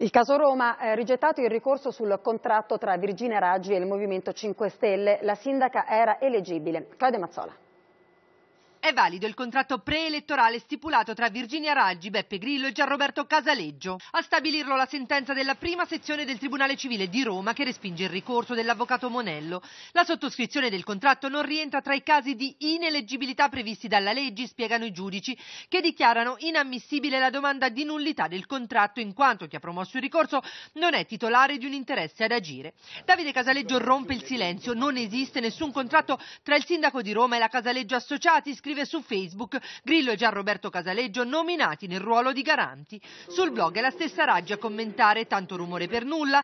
Il caso Roma ha rigettato il ricorso sul contratto tra Virginia Raggi e il Movimento 5 Stelle. La sindaca era eleggibile. Claudia Mazzola. È valido il contratto preelettorale stipulato tra Virginia Raggi, Beppe Grillo e Gianroberto Casaleggio. A stabilirlo la sentenza della prima sezione del Tribunale Civile di Roma che respinge il ricorso dell'avvocato Monello. La sottoscrizione del contratto non rientra tra i casi di ineleggibilità previsti dalla legge, spiegano i giudici, che dichiarano inammissibile la domanda di nullità del contratto in quanto chi ha promosso il ricorso non è titolare di un interesse ad agire. Davide Casaleggio rompe il silenzio, non esiste nessun contratto tra il sindaco di Roma e la Casaleggio Associati, scrive scrive su Facebook Grillo e Gianroberto Casaleggio nominati nel ruolo di garanti. Sul blog è la stessa Raggi a commentare tanto rumore per nulla,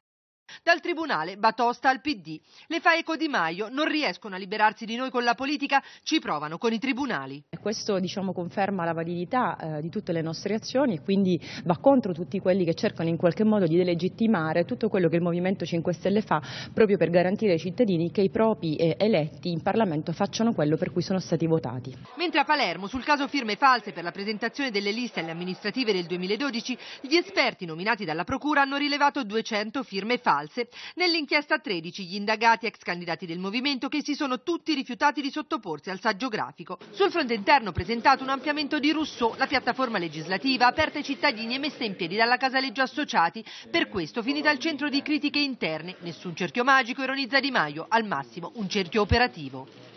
dal Tribunale Batosta al PD. Le fa eco Di Maio, non riescono a liberarsi di noi con la politica, ci provano con i tribunali. Questo diciamo, conferma la validità eh, di tutte le nostre azioni e quindi va contro tutti quelli che cercano in qualche modo di delegittimare tutto quello che il Movimento 5 Stelle fa proprio per garantire ai cittadini che i propri eh, eletti in Parlamento facciano quello per cui sono stati votati. Mentre a Palermo, sul caso firme false per la presentazione delle liste alle amministrative del 2012, gli esperti nominati dalla Procura hanno rilevato 200 firme false false, nell'inchiesta 13 gli indagati ex candidati del movimento che si sono tutti rifiutati di sottoporsi al saggio grafico. Sul fronte interno presentato un ampliamento di Rousseau, la piattaforma legislativa aperta ai cittadini e messa in piedi dalla Casaleggio Associati, per questo finita al centro di critiche interne, nessun cerchio magico, ironizza Di Maio, al massimo un cerchio operativo.